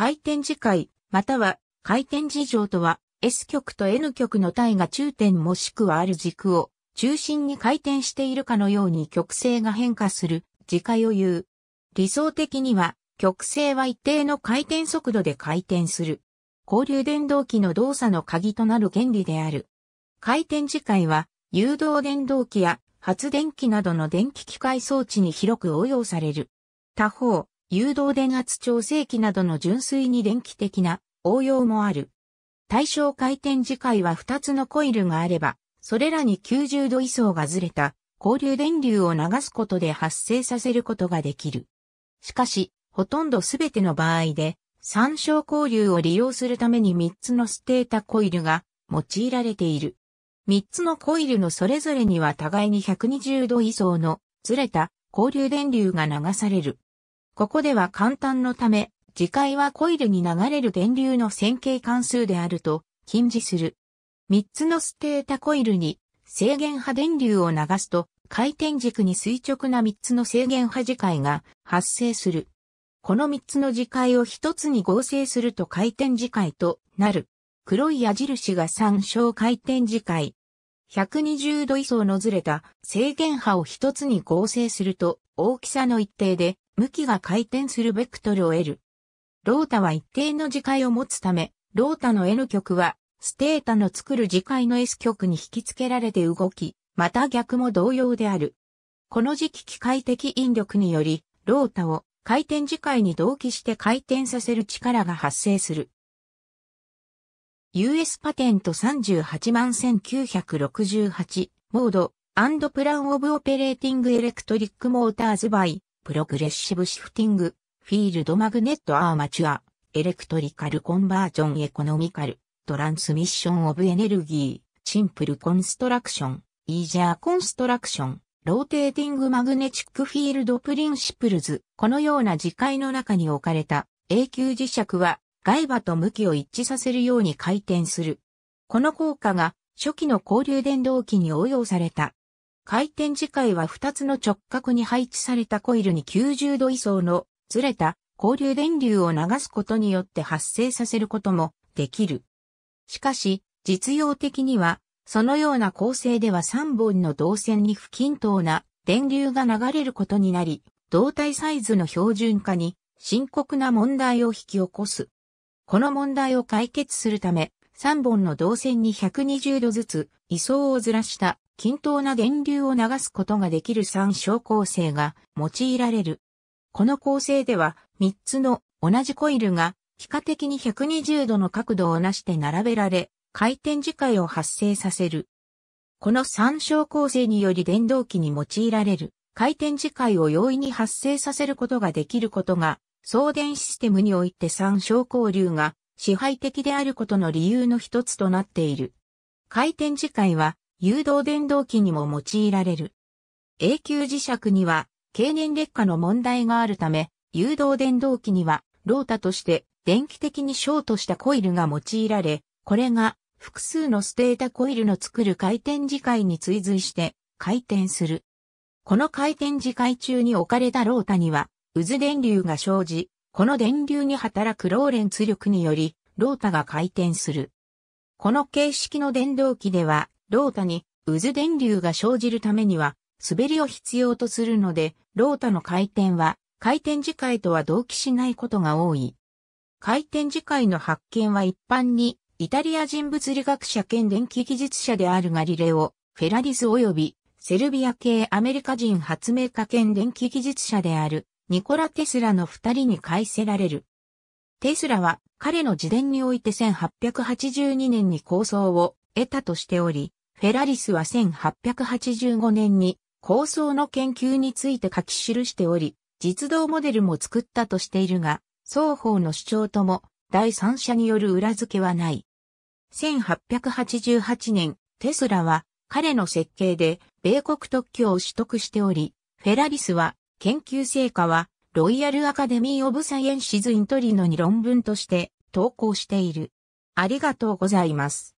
回転次回、または回転事情とは、S 極と N 極の体が中点もしくはある軸を中心に回転しているかのように極性が変化する自家を言う。理想的には、極性は一定の回転速度で回転する。交流電動機の動作の鍵となる原理である。回転次回は、誘導電動機や発電機などの電気機械装置に広く応用される。他方、誘導電圧調整器などの純粋に電気的な応用もある。対象回転次回は2つのコイルがあれば、それらに90度位相がずれた交流電流を流すことで発生させることができる。しかし、ほとんどすべての場合で、参照交流を利用するために3つのステータコイルが用いられている。3つのコイルのそれぞれには互いに120度以上のずれた交流電流が流される。ここでは簡単のため、次回はコイルに流れる電流の線形関数であると禁じする。3つのステータコイルに制限波電流を流すと回転軸に垂直な3つの制限波磁界が発生する。この3つの磁界を1つに合成すると回転磁界となる。黒い矢印が参照回転磁界。120度位相のずれた制限波を1つに合成すると大きさの一定で向きが回転するベクトルを得る。ロータは一定の磁界を持つため、ロータの N 極は、ステータの作る磁界の S 極に引き付けられて動き、また逆も同様である。この時期機械的引力により、ロータを回転磁界に同期して回転させる力が発生する。US パテント38万1968モードプランオブオペレーティングエレクトリックモーターズバイプログレッシブシフティング、フィールドマグネットアーマチュア、エレクトリカルコンバージョンエコノミカル、トランスミッションオブエネルギー、シンプルコンストラクション、イージャーコンストラクション、ローテーティングマグネチックフィールドプリンシプルズ。このような磁界の中に置かれた永久磁石は外場と向きを一致させるように回転する。この効果が初期の交流電動機に応用された。回転磁界は2つの直角に配置されたコイルに90度位相のずれた交流電流を流すことによって発生させることもできる。しかし、実用的には、そのような構成では3本の導線に不均等な電流が流れることになり、胴体サイズの標準化に深刻な問題を引き起こす。この問題を解決するため、3本の導線に120度ずつ位相をずらした均等な電流を流すことができる三小構成が用いられる。この構成では3つの同じコイルが幾何的に120度の角度をなして並べられ、回転磁界を発生させる。この三小構成により電動機に用いられる回転磁界を容易に発生させることができることが、送電システムにおいて三小交流が支配的であることの理由の一つとなっている。回転磁界は誘導電動機にも用いられる。永久磁石には経年劣化の問題があるため、誘導電動機にはロータとして電気的にショートしたコイルが用いられ、これが複数のステータコイルの作る回転磁界に追随して回転する。この回転磁界中に置かれたロータには渦電流が生じ、この電流に働くローレンツ力によりロータが回転する。この形式の電動機ではロータに渦電流が生じるためには、滑りを必要とするので、ロータの回転は、回転磁界とは同期しないことが多い。回転磁界の発見は一般に、イタリア人物理学者兼電気技術者であるガリレオ、フェラリス及び、セルビア系アメリカ人発明家兼電気技術者である、ニコラ・テスラの二人に返せられる。テスラは彼の自伝において1882年に構想を得たとしており、フェラリスは1885年に構想の研究について書き記しており、実動モデルも作ったとしているが、双方の主張とも第三者による裏付けはない。1888年、テスラは彼の設計で米国特許を取得しており、フェラリスは研究成果はロイヤルアカデミー・オブ・サイエンシズ・イントリノに論文として投稿している。ありがとうございます。